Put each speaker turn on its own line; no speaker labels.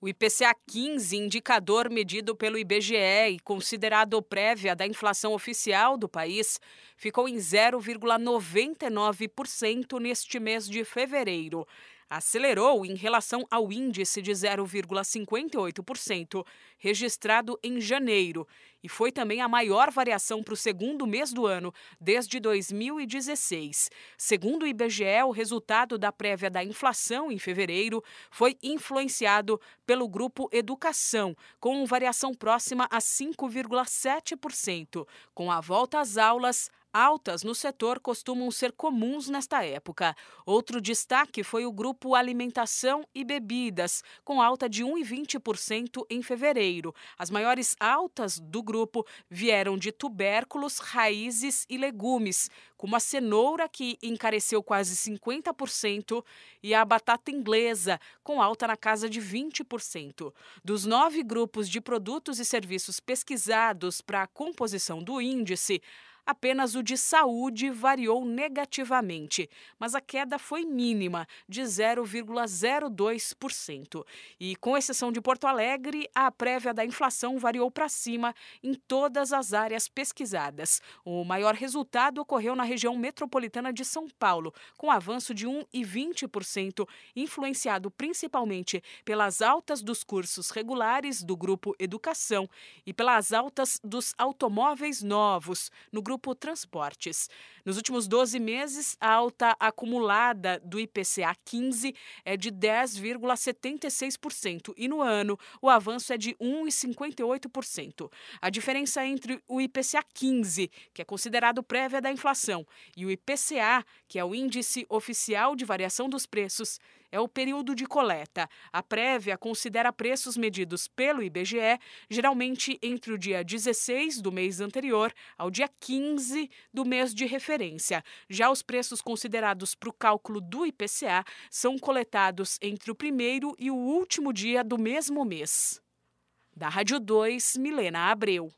O IPCA 15, indicador medido pelo IBGE e considerado prévia da inflação oficial do país, ficou em 0,99% neste mês de fevereiro, acelerou em relação ao índice de 0,58% registrado em janeiro e foi também a maior variação para o segundo mês do ano desde 2016. Segundo o IBGE, o resultado da prévia da inflação em fevereiro foi influenciado pelo grupo Educação, com variação próxima a 5,7%, com a volta às aulas, Altas no setor costumam ser comuns nesta época. Outro destaque foi o grupo Alimentação e Bebidas, com alta de 1,20% em fevereiro. As maiores altas do grupo vieram de tubérculos, raízes e legumes, como a cenoura, que encareceu quase 50%, e a batata inglesa, com alta na casa de 20%. Dos nove grupos de produtos e serviços pesquisados para a composição do índice, Apenas o de saúde variou negativamente, mas a queda foi mínima, de 0,02%. E com exceção de Porto Alegre, a prévia da inflação variou para cima em todas as áreas pesquisadas. O maior resultado ocorreu na região metropolitana de São Paulo, com avanço de 1,20%, influenciado principalmente pelas altas dos cursos regulares do grupo Educação e pelas altas dos automóveis novos no grupo Grupo Transportes. Nos últimos 12 meses, a alta acumulada do IPCA 15 é de 10,76% e no ano o avanço é de 1,58%. A diferença entre o IPCA 15, que é considerado prévia da inflação, e o IPCA, que é o Índice Oficial de Variação dos Preços, é o período de coleta. A prévia considera preços medidos pelo IBGE, geralmente entre o dia 16 do mês anterior ao dia 15 do mês de referência. Já os preços considerados para o cálculo do IPCA são coletados entre o primeiro e o último dia do mesmo mês. Da Rádio 2, Milena Abreu.